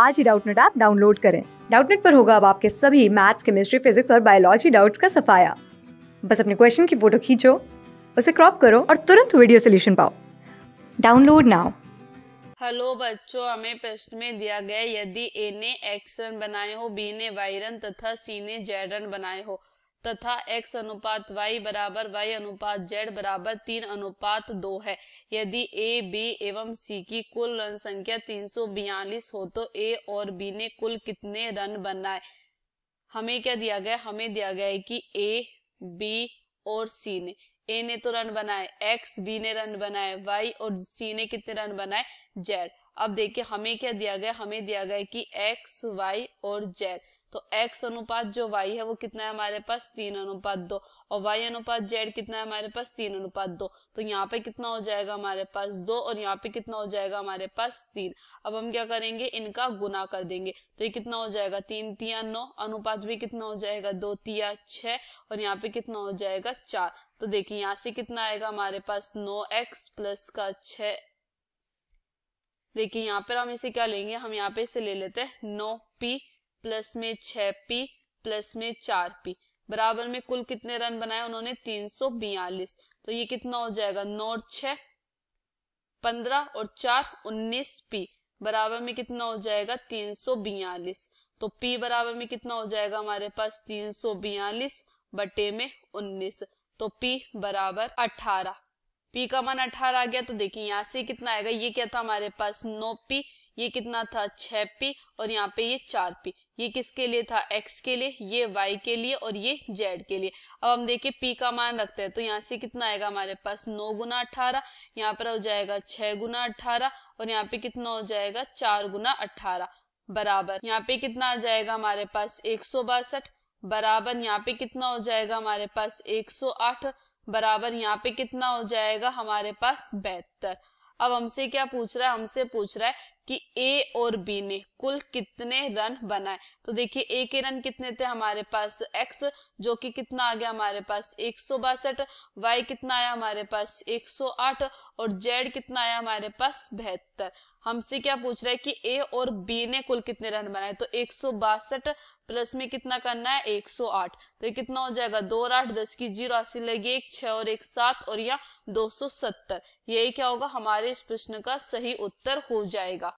आज ही Doubtnut app download करें डाउटनेट पर होगा अब आपके सभी मैथ्स केमिस्ट्री फिजिक्स और बायोलॉजी डाउट्स का सफाया बस अपने क्वेश्चन की फोटो खींचो उसे क्रॉप करो और तुरंत वीडियो सोल्यूशन पाओ डाउनलोड नाउ हेलो बच्चों हमें प्रश्न में दिया गया यदि ए ने एक्स रन बनाए हो बी ने वाई रन तथा सी ने जेड रन बनाए हो तथा x अनुपात y बराबर y अनुपात z बराबर तीन अनुपात दो है यदि a b एवं c की कुल रन संख्या तीन सौ बयालीस हो तो a और b ने कुल कितने रन बनाए हमें क्या दिया गया हमें दिया गया है कि a b और c ने ए ने तो रन बनाए एक्स बी ने रन बनाए वाई और सी ने कितने रन बनाए जेड अब देखिए हमें क्या दिया गया हमें दिया गया कि एक्स वाई और जेड तो x अनुपात जो y है वो कितना है हमारे पास तीन अनुपात दो और y अनुपात जेड कितना है हमारे पास तीन अनुपात दो तो यहाँ पे कितना हो जाएगा हमारे पास दो और यहाँ पे कितना हो जाएगा हमारे पास तीन अब हम क्या करेंगे इनका गुना कर देंगे तो ये कितना हो जाएगा तीन तिया नौ अनुपात भी कितना हो जाएगा दो तिया छ और यहाँ पे कितना हो जाएगा चार तो देखिये यहाँ से कितना आएगा हमारे पास नो एक्स प्लस का छ देखिए यहाँ पर हम इसे क्या लेंगे हम यहाँ पे इसे ले लेते हैं नो पी प्लस में छ पी प्लस में चार पी बराबर में कुल कितने रन बनाए उन्होंने तीन सौ बयालीस तो ये कितना हो जाएगा नौ और पंद्रह और चार उन्नीस पी बराबर में कितना हो जाएगा तीन सौ बयालीस तो पी बराबर में कितना हो जाएगा हमारे पास तीन सौ बयालीस बटे में उन्नीस तो पी बराबर अठारह पी का मान अठारह आ गया तो देखिए यहाँ से कितना आएगा ये क्या था हमारे पास नौ पी ये कितना था छह पी और यहाँ पे ये चार पी ये किसके लिए था एक्स के लिए ये वाई के लिए और ये जेड के लिए अब हम देखिए पी का मान रखते हैं तो यहाँ से कितना आएगा हमारे पास नौ गुना अठारह यहाँ पर हो जाएगा छह गुना अठारह और यहाँ पे कितना हो जाएगा चार गुना अठारह बराबर यहाँ पे कितना आ जाएगा हमारे पास एक सौ बासठ बराबर यहाँ पे कितना हो जाएगा हमारे पास एक सौ आठ बराबर यहाँ पे कितना हो जाएगा हमारे पास बेहतर अब हमसे क्या पूछ रहा है हमसे पूछ रहा है कि ए और बी ने कुल कितने रन बनाए तो देखिए ए के रन कितने थे हमारे पास एक्स जो कि कितना आ गया हमारे पास एक सौ बासठ वाई कितना आया हमारे पास एक सौ आठ और जेड कितना आया हमारे पास बहत्तर हमसे क्या पूछ रहा है कि ए और बी ने कुल कितने रन बनाए तो एक सौ बासठ प्लस में कितना करना है एक सौ आठ तो ये कितना हो जाएगा दो और आठ दस की जीरो अस्सी लगी एक छह और एक सात और यहाँ दो सौ सत्तर यही क्या होगा हमारे इस प्रश्न का सही उत्तर हो जाएगा